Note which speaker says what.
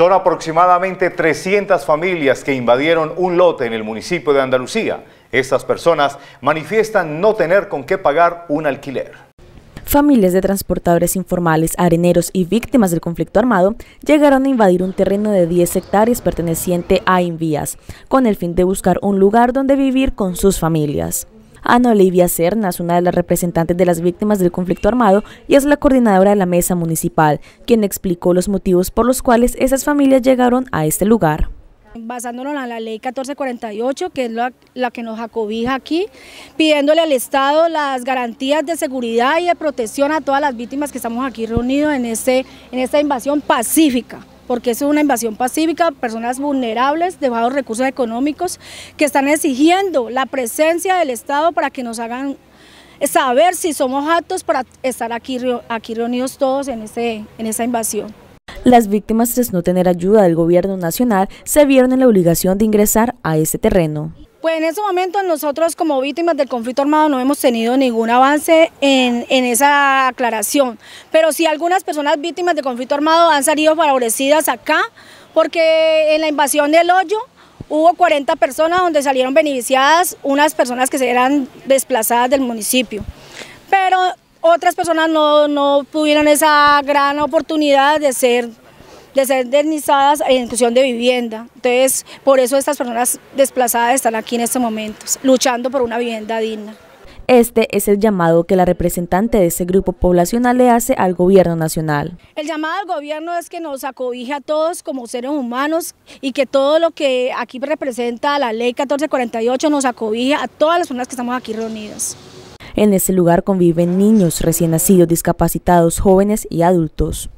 Speaker 1: Son aproximadamente 300 familias que invadieron un lote en el municipio de Andalucía. Estas personas manifiestan no tener con qué pagar un alquiler.
Speaker 2: Familias de transportadores informales, areneros y víctimas del conflicto armado llegaron a invadir un terreno de 10 hectáreas perteneciente a Invías, con el fin de buscar un lugar donde vivir con sus familias. Ana Olivia es una de las representantes de las víctimas del conflicto armado y es la coordinadora de la mesa municipal, quien explicó los motivos por los cuales esas familias llegaron a este lugar.
Speaker 3: Basándonos en la ley 1448, que es la, que nos acobija aquí, pidiéndole al Estado las garantías de seguridad y de protección a todas las víctimas que estamos aquí reunidos en, este, en esta invasión pacífica porque es una invasión pacífica, personas vulnerables, de bajos recursos económicos, que están exigiendo la presencia del Estado para que nos hagan saber si somos aptos para estar aquí, aquí reunidos todos en, este, en esta invasión.
Speaker 2: Las víctimas, tras no tener ayuda del gobierno nacional, se vieron en la obligación de ingresar a ese terreno.
Speaker 3: Pues en ese momento nosotros como víctimas del conflicto armado no hemos tenido ningún avance en, esa aclaración, pero sí algunas personas víctimas del conflicto armado han salido favorecidas acá porque en la invasión del hoyo hubo 40 personas donde salieron beneficiadas unas personas que se eran desplazadas del municipio, pero otras personas no, no tuvieron esa gran oportunidad de ser de ser indemnizadas en inclusión de vivienda. Entonces, por eso estas personas desplazadas están aquí en este momento, luchando por una vivienda digna.
Speaker 2: Este es el llamado que la representante de ese grupo poblacional le hace al gobierno nacional.
Speaker 3: El llamado al gobierno es que nos acobije a todos como seres humanos y que todo lo que aquí representa la ley 1448 nos acobije a todas las personas que estamos aquí reunidas.
Speaker 2: En ese lugar conviven niños recién nacidos, discapacitados, jóvenes y adultos.